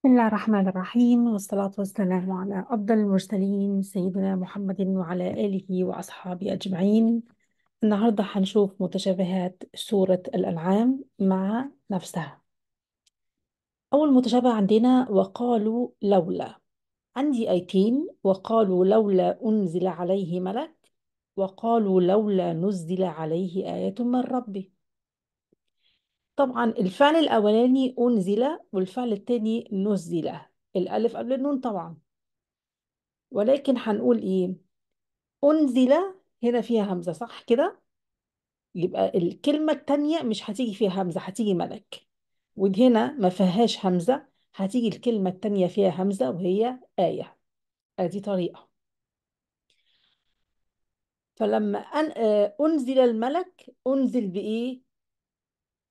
بسم الله الرحمن الرحيم والصلاة والسلام على أفضل المرسلين سيدنا محمد وعلى آله وأصحابه أجمعين النهاردة هنشوف متشابهات سورة الأنعام مع نفسها أول متشابه عندنا وقالوا لولا عندي آيتين وقالوا لولا أنزل عليه ملك وقالوا لولا نزل عليه آية من ربه طبعا الفعل الأولاني أنزل والفعل التاني نزل الألف قبل النون طبعا ولكن هنقول إيه أنزل هنا فيها همزة صح كده يبقى الكلمة التانية مش هتيجي فيها همزة هتيجي ملك وهنا ما فيهاش همزة هتيجي الكلمة التانية فيها همزة وهي آية أدي طريقة فلما أن آه، أنزل الملك أنزل بإيه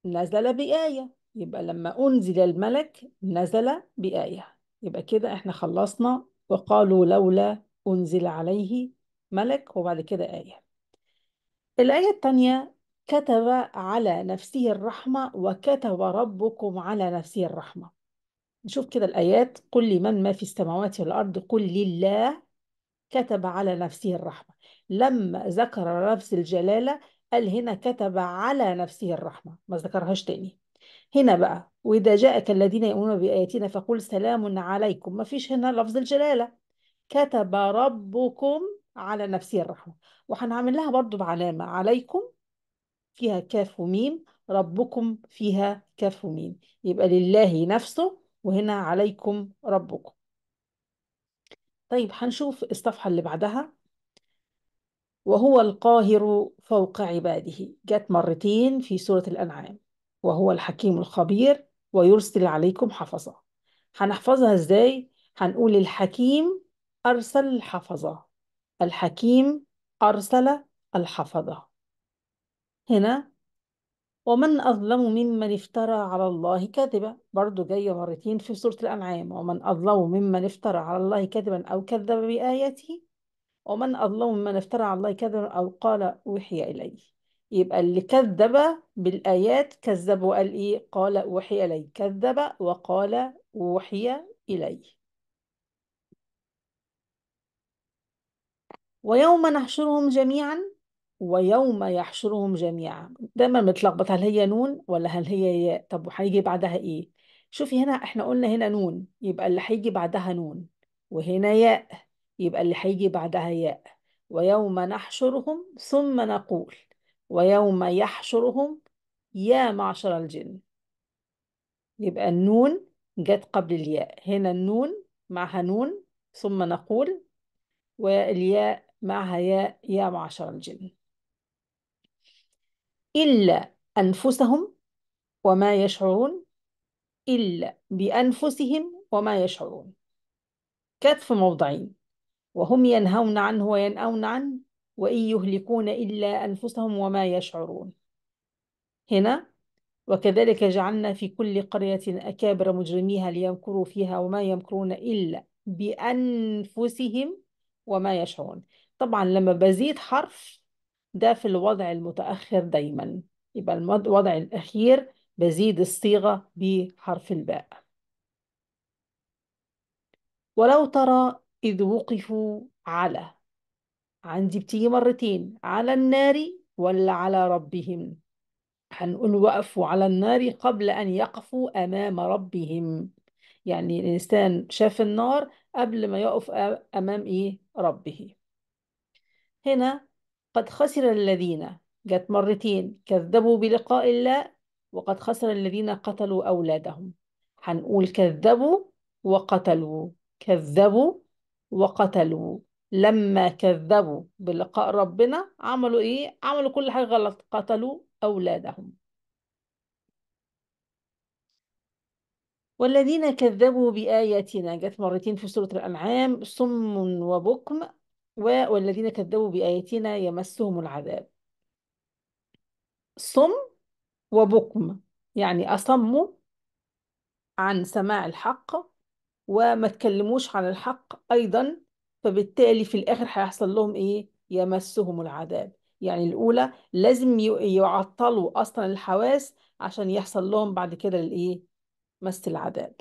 نزل بآية يبقى لما أنزل الملك نزل بآية يبقى كده احنا خلصنا وقالوا لولا أنزل عليه ملك وبعد كده آية الآية الثانية كتب على نفسه الرحمة وكتب ربكم على نفسه الرحمة نشوف كده الآيات قل لمن ما في السماوات والأرض قل لله كتب على نفسه الرحمة لما ذكر نفس الجلالة قال هنا كتب على نفسه الرحمة ما ذكرهاش تاني هنا بقى وإذا جاءك الذين يؤمنون بآياتنا فقل سلام عليكم ما فيش هنا لفظ الجلالة كتب ربكم على نفسه الرحمة وحنعمل لها برضو بعلامة عليكم فيها كاف وميم ربكم فيها كاف وميم يبقى لله نفسه وهنا عليكم ربكم طيب هنشوف الصفحة اللي بعدها وهو القاهر فوق عباده جت مرتين في سورة الأنعام وهو الحكيم الخبير ويرسل عليكم حفظة هنحفظها ازاي؟ هنقول الحكيم أرسل الحفظة الحكيم أرسل الحفظة هنا ومن أظلم ممن افترى على الله كذبا برضو جاية مرتين في سورة الأنعام ومن أظلم ممن افترى على الله كذبا أو كذب بآياته ومن أظلم من افترى على الله كذبا أو قال أوحي إلي يبقى اللي كذب بالآيات كذب وقال إيه قال أوحي إلي كذب وقال أوحي إلي ويوم نحشرهم جميعا ويوم يحشرهم جميعا دايما متلخبط هل هي نون ولا هل هي ياء طب وهيجي بعدها ايه شوفي هنا احنا قلنا هنا نون يبقى اللي هيجي بعدها نون وهنا ياء يبقى اللي هيجي بعدها ياء ويوم نحشرهم ثم نقول ويوم يحشرهم يا معشر الجن يبقى النون جت قبل الياء هنا النون معها نون ثم نقول والياء معها ياء يا معشر الجن إلا أنفسهم وما يشعرون إلا بأنفسهم وما يشعرون كتف موضعين وهم ينهون عنه وينأون عنه وإن يهلكون إلا أنفسهم وما يشعرون هنا وكذلك جعلنا في كل قرية أكابر مجرميها ليمكروا فيها وما يمكرون إلا بأنفسهم وما يشعرون طبعا لما بزيد حرف ده في الوضع المتأخر دايما يبقى الوضع الأخير بزيد الصيغة بحرف الباء ولو ترى إذ وقفوا على عندي بتيجي مرتين على النار ولا على ربهم هنقول وقفوا على النار قبل أن يقفوا أمام ربهم يعني الإنسان شاف النار قبل ما يقف أمام إيه ربه هنا قد خسر الذين جت مرتين كذبوا بلقاء الله وقد خسر الذين قتلوا أولادهم هنقول كذبوا وقتلوا كذبوا وقتلوا لما كذبوا بلقاء ربنا عملوا ايه عملوا كل حاجة غلط قتلوا أولادهم والذين كذبوا بآياتنا جت مرتين في سورة الأنعام صم وبكم والذين كذبوا بآياتنا يمسهم العذاب صم وبكم يعني أصموا عن سماع الحق وما تكلموش عن الحق أيضا فبالتالي في الآخر هيحصل لهم إيه؟ يمسهم العذاب يعني الأولى لازم يعطلوا أصلا الحواس عشان يحصل لهم بعد كده الإيه؟ مس العذاب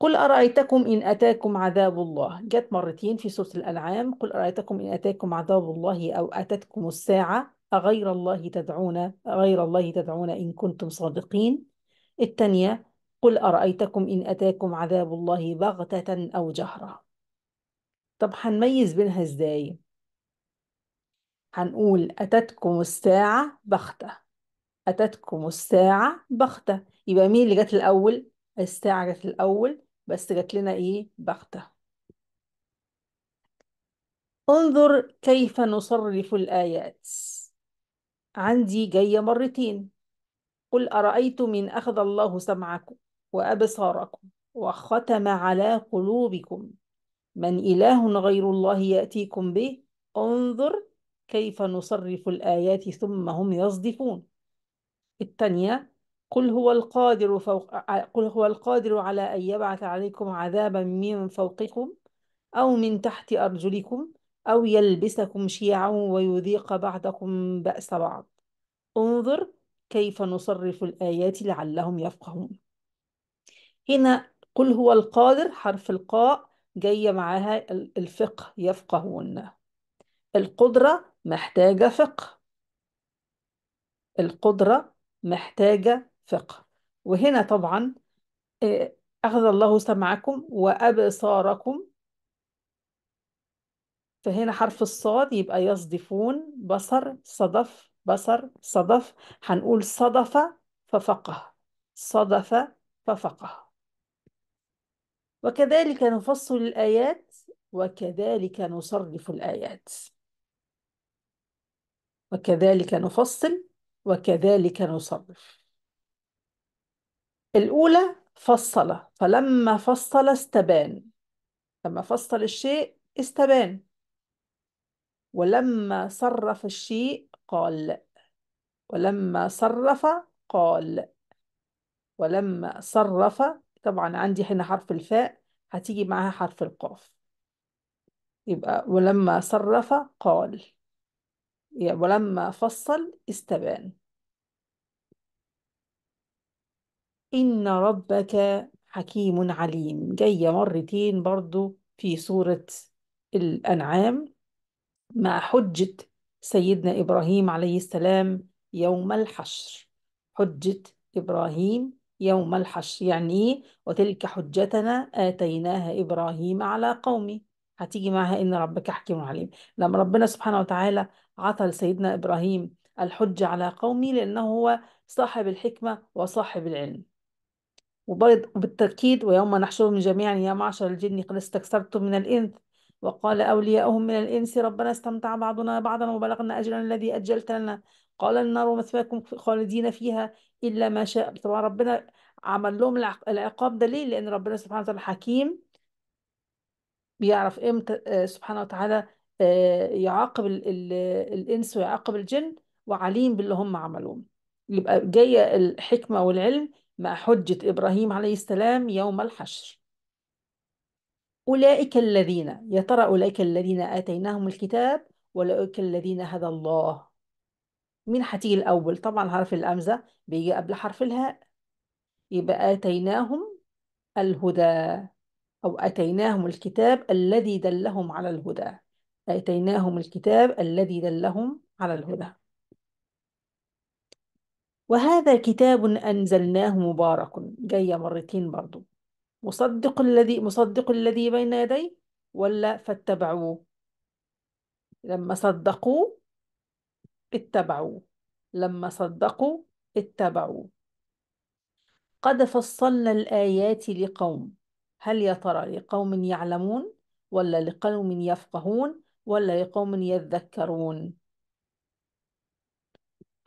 قل أرأيتكم إن أتاكم عذاب الله جت مرتين في سورة الأنعام قل أرأيتكم إن أتاكم عذاب الله أو أتتكم الساعة أغير الله تدعون أغير الله تدعون إن كنتم صادقين الثانية قل أرأيتكم إن أتاكم عذاب الله بغتة أو جهرة طب هنميز بينها إزاي؟ هنقول أتتكم الساعة بغتة أتتكم الساعة بغتة يبقى مين اللي جت الأول؟ الساعة جت الأول بس جت لنا إيه؟ بغتة انظر كيف نصرف الآيات عندي جاية مرتين قل أرأيتم إن أخذ الله سمعكم وأبصاركم وختم على قلوبكم من إله غير الله يأتيكم به انظر كيف نصرف الآيات ثم هم يصدفون الثانية قل هو القادر فوق قل هو القادر على أن يبعث عليكم عذابا من فوقكم أو من تحت أرجلكم أو يلبسكم شيعا ويذيق بعضكم بأس بعض انظر كيف نصرف الآيات لعلهم يفقهون هنا قل هو القادر حرف القاء جاية معاها الفقه يفقهون القدرة محتاجة فقه القدرة محتاجة فقه وهنا طبعا آه، أخذ الله سمعكم وأبصاركم فهنا حرف الصاد يبقى يصدفون بصر صدف بصر صدف هنقول صدف ففقه صدف ففقه وكذلك نفصل الآيات وكذلك نصرف الآيات وكذلك نفصل وكذلك نصرف الأولى فصل فلما فصل استبان لما فصل الشيء استبان ولما صرف الشيء قال ولما صرف قال ولما صرف طبعا عندي هنا حرف الفاء هتيجي معاها حرف القاف يبقى ولما صرف قال يبقى ولما فصل استبان إن ربك حكيم عليم جاية مرتين برضو في سورة الأنعام مع حجة سيدنا إبراهيم عليه السلام يوم الحشر حجة إبراهيم يوم الحشر يعني ايه وتلك حجتنا آتيناها إبراهيم على قومه هتيجي معها إن ربك حكيم عليم لما ربنا سبحانه وتعالى عطى لسيدنا إبراهيم الحجة على قومه لأنه هو صاحب الحكمة وصاحب العلم وبالتأكيد ويوم نحشرهم جميعا يا معشر الجن قد استكثرتم من الإنس وقال أولياؤهم من الإنس ربنا استمتع بعضنا بعضا وبلغنا أجلا الذي أجلت لنا قال النار مثواكم خالدين فيها إلا ما شاء طبعا ربنا عمل لهم العقاب ده ليه لأن ربنا سبحانه وتعالى حكيم بيعرف إمتى آه، سبحانه وتعالى آه، يعاقب الإنس ويعاقب الجن وعليم باللي هم عملوه يبقى جاية الحكمة والعلم مع حجة إبراهيم عليه السلام يوم الحشر أولئك الذين يا ترى أولئك الذين آتيناهم الكتاب أولئك الذين هدى الله مين هتيجي الأول طبعا حرف الهمزة بيجي قبل حرف الهاء يبقى آتيناهم الهدى أو آتيناهم الكتاب الذي دلهم على الهدى آتيناهم الكتاب الذي دلهم على الهدى وهذا كتاب أنزلناه مبارك جاية مرتين برضو مصدق الذي مصدق الذي بين يديه ولا فاتبعوه لما صدقوا اتبعوا لما صدقوا اتبعوا قد فصلنا الآيات لقوم هل يا ترى لقوم يعلمون ولا لقوم يفقهون ولا لقوم يذكرون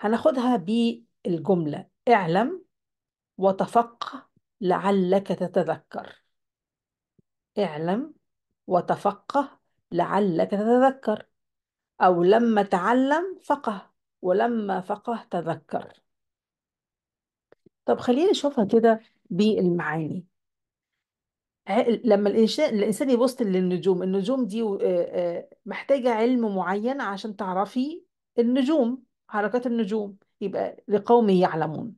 هناخدها بالجملة اعلم وتفقه لعلك تتذكر اعلم وتفقه لعلك تتذكر أو لما تعلم فقه ولما فقه تذكر طب خلينا نشوفها كده بالمعاني لما الإنسان الإنسان يبص للنجوم النجوم دي محتاجة علم معين عشان تعرفي النجوم حركات النجوم يبقى لقوم يعلمون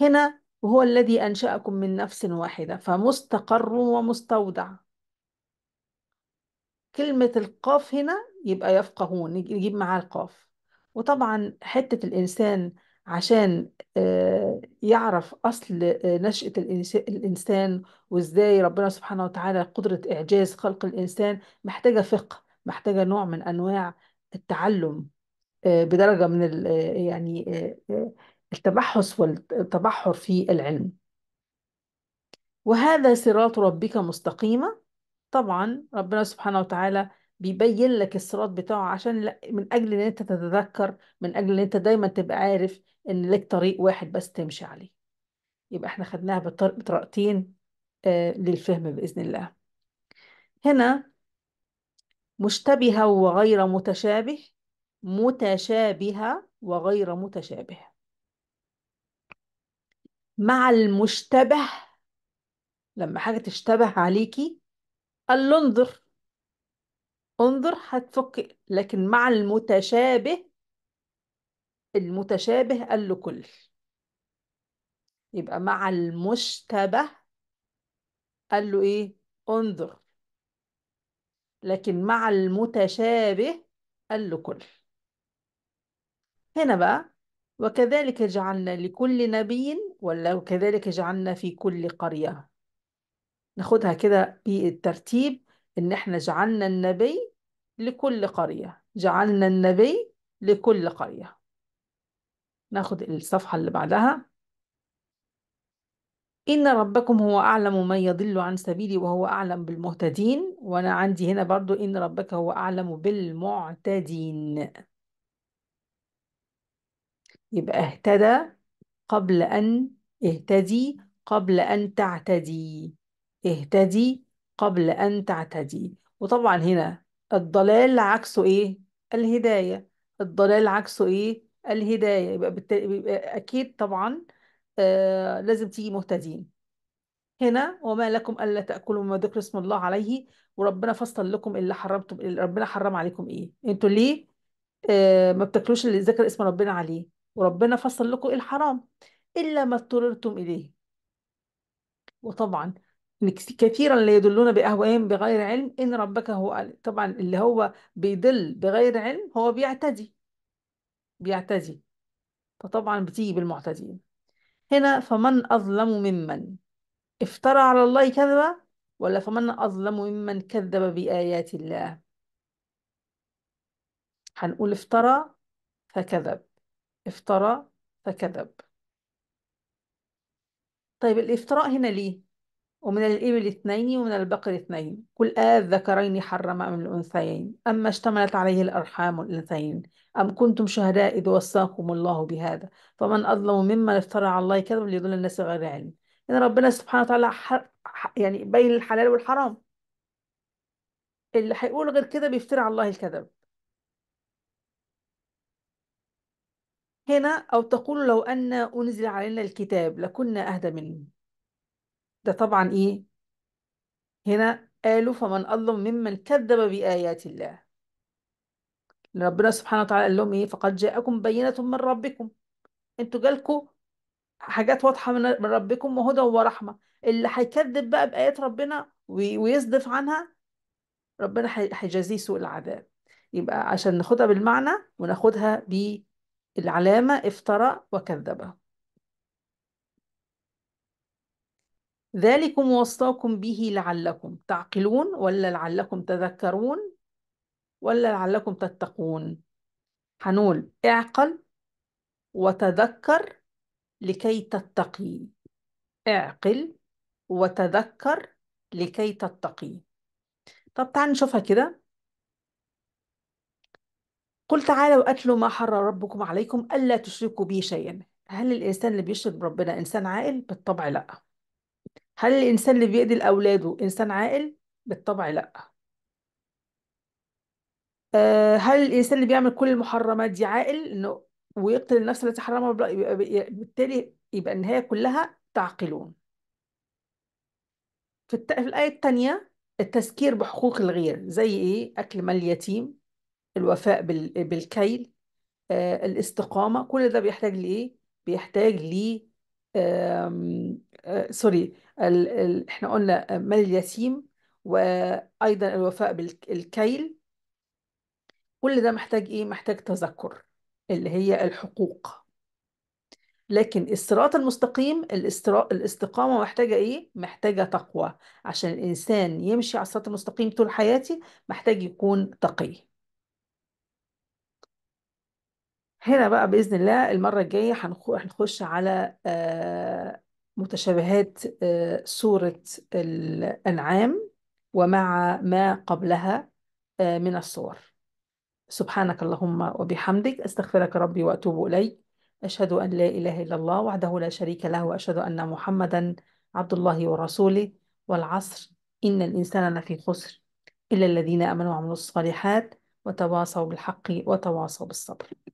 هنا وهو الذي أنشأكم من نفس واحدة فمستقر ومستودع كلمة القاف هنا يبقى يفقهون نجيب معاه القاف وطبعا حتة الإنسان عشان آه، يعرف أصل آه، نشأة الإنس- الإنسان وإزاي ربنا سبحانه وتعالى قدرة إعجاز خلق الإنسان محتاجة فقه محتاجة نوع من أنواع التعلم آه، بدرجة من ال- يعني التبحث والتبحر في العلم وهذا صراط ربك مستقيمة طبعا ربنا سبحانه وتعالى بيبين لك الصراط بتاعه عشان لا من اجل ان انت تتذكر من اجل ان انت دايما تبقى عارف ان لك طريق واحد بس تمشي عليه يبقى احنا خدناها بطريقتين آه للفهم باذن الله هنا مشتبهه وغير متشابه متشابهه وغير متشابه مع المشتبه لما حاجه تشتبه عليكي قال له انظر انظر هتفك لكن مع المتشابه المتشابه قال له كل يبقى مع المشتبه قال له ايه انظر لكن مع المتشابه قال له كل هنا بقى وكذلك جعلنا لكل نبي ولا وكذلك جعلنا في كل قرية ناخدها كده بالترتيب إن إحنا جعلنا النبي لكل قرية جعلنا النبي لكل قرية ناخد الصفحة اللي بعدها إن ربكم هو أعلم من يضل عن سبيلي وهو أعلم بالمهتدين وأنا عندي هنا برضو إن ربك هو أعلم بالمعتدين يبقى اهتدى قبل أن اهتدي قبل أن تعتدي اهتدي قبل أن تعتدي وطبعا هنا الضلال عكسه إيه؟ الهداية الضلال عكسه إيه؟ الهداية يبقى, بالت... يبقى أكيد طبعا آه لازم تيجي مهتدين هنا وما لكم ألا تأكلوا مما ذكر اسم الله عليه وربنا فصل لكم اللي حرمتم اللي ربنا حرم عليكم إيه؟ أنتوا ليه آه ما بتاكلوش اللي ذكر اسم ربنا عليه وربنا فصل لكم الحرام إلا ما اضطررتم إليه وطبعا كثيرا لا يدلون بأهوائهم بغير علم إن ربك هو أعلم طبعا اللي هو بيضل بغير علم هو بيعتدي بيعتدي فطبعا بتيجي بالمعتدين هنا فمن أظلم ممن افترى على الله كذبا ولا فمن أظلم ممن كذب بآيات الله هنقول افترى فكذب افترى فكذب طيب الافتراء هنا ليه ومن الإبل اثنين ومن البقر اثنين قل آه ذكرين حرم أم الأنثيين أما اشتملت عليه الأرحام الأنثيين أم كنتم شهداء إذ وصاكم الله بهذا فمن أظلم ممن افترى على الله كذبا ليضل الناس غير علم إن ربنا سبحانه وتعالى حر... يعني بين الحلال والحرام اللي هيقول غير كده بيفترى على الله الكذب هنا أو تقول لو أن أنزل علينا الكتاب لكنا أهدى منه ده طبعا ايه هنا قالوا فمن أظلم ممن كذب بآيات الله ربنا سبحانه وتعالى قال لهم ايه فقد جاءكم بينة من ربكم انتوا جالكم حاجات واضحة من ربكم وهدى ورحمة اللي هيكذب بقى بآيات ربنا ويصدف عنها ربنا هيجازيه سوء العذاب يبقى عشان ناخدها بالمعنى وناخدها بالعلامة افترى وكذبه ذلكم وصاكم به لعلكم تعقلون ولا لعلكم تذكرون ولا لعلكم تتقون هنقول اعقل وتذكر لكي تتقي اعقل وتذكر لكي تتقي طب تعال نشوفها كده قل تعالى واتلوا ما حرم ربكم عليكم الا تشركوا به شيئا هل الانسان اللي بيشرك بربنا انسان عاقل بالطبع لا هل الإنسان اللي بيقتل أولاده إنسان عاقل؟ بالطبع لأ آه، هل الإنسان اللي بيعمل كل المحرمات دي عاقل؟ إنه ويقتل النفس التي حرمها بالتالي يبقى النهاية كلها تعقلون في, الآية الثانية التذكير بحقوق الغير زي إيه؟ أكل مال اليتيم الوفاء بالكيل آه، الاستقامة كل ده بيحتاج لإيه؟ بيحتاج آه، سوري احنا قلنا مال اليتيم وايضا الوفاء بالكيل كل ده محتاج ايه محتاج تذكر اللي هي الحقوق لكن الصراط المستقيم الاستقامة محتاجة إيه؟ محتاجة تقوى عشان الإنسان يمشي على الصراط المستقيم طول حياتي محتاج يكون تقي هنا بقى بإذن الله المرة الجاية هنخش على آه، متشابهات سورة آه، الأنعام ومع ما قبلها آه، من الصور سبحانك اللهم وبحمدك أستغفرك ربي وأتوب إليك أشهد أن لا إله إلا الله وحده لا شريك له وأشهد أن محمدا عبد الله ورسوله والعصر إن الإنسان لفي خسر إلا الذين آمنوا وعملوا الصالحات وتواصوا بالحق وتواصوا بالصبر